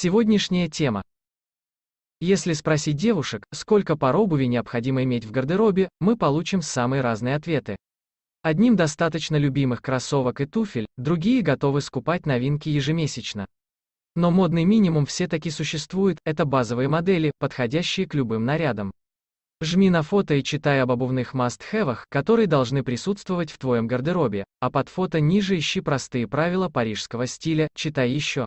Сегодняшняя тема. Если спросить девушек, сколько пар обуви необходимо иметь в гардеробе, мы получим самые разные ответы. Одним достаточно любимых кроссовок и туфель, другие готовы скупать новинки ежемесячно. Но модный минимум все-таки существует, это базовые модели, подходящие к любым нарядам. Жми на фото и читай об обувных must-have, которые должны присутствовать в твоем гардеробе, а под фото ниже ищи простые правила парижского стиля, читай еще.